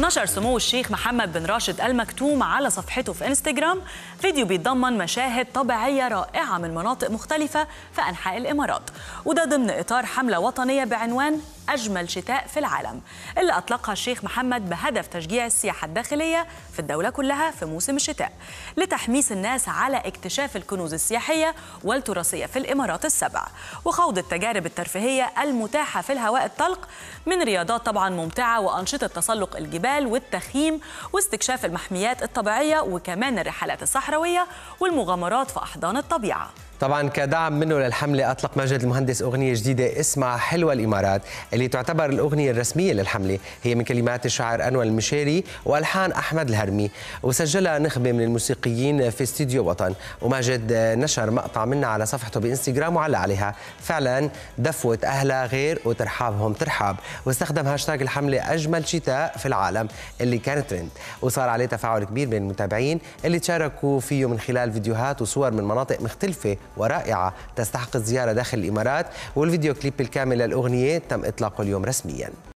نشر سمو الشيخ محمد بن راشد المكتوم على صفحته في انستجرام فيديو بيتضمن مشاهد طبيعية رائعة من مناطق مختلفة في أنحاء الإمارات وده ضمن إطار حملة وطنية بعنوان أجمل شتاء في العالم اللي أطلقها الشيخ محمد بهدف تشجيع السياحة الداخلية في الدولة كلها في موسم الشتاء لتحميس الناس على اكتشاف الكنوز السياحية والتراثية في الإمارات السبع وخوض التجارب الترفيهية المتاحة في الهواء الطلق من رياضات طبعا ممتعة وأنشطة تسلق الجبال والتخييم واستكشاف المحميات الطبيعية وكمان الرحلات الصحراوية والمغامرات في أحضان الطبيعة طبعا كدعم منه للحملة أطلق مجد المهندس أغنية جديدة اسمها حلوة الإمارات اللي تعتبر الأغنية الرسمية للحملة هي من كلمات الشاعر أنور المشاري وألحان أحمد الهرمي وسجلها نخبة من الموسيقيين في استديو وطن وماجد نشر مقطع منها على صفحته بإنستغرام وعلق عليها فعلا دفوة أهلها غير وترحابهم ترحاب واستخدم هاشتاج الحملة أجمل شتاء في العالم اللي كان ترند وصار عليه تفاعل كبير بين المتابعين اللي تشاركوا فيه من خلال فيديوهات وصور من مناطق مختلفة ورائعة تستحق الزيارة داخل الإمارات والفيديو كليب الكامل للأغنية تم إطلاقه اليوم رسمياً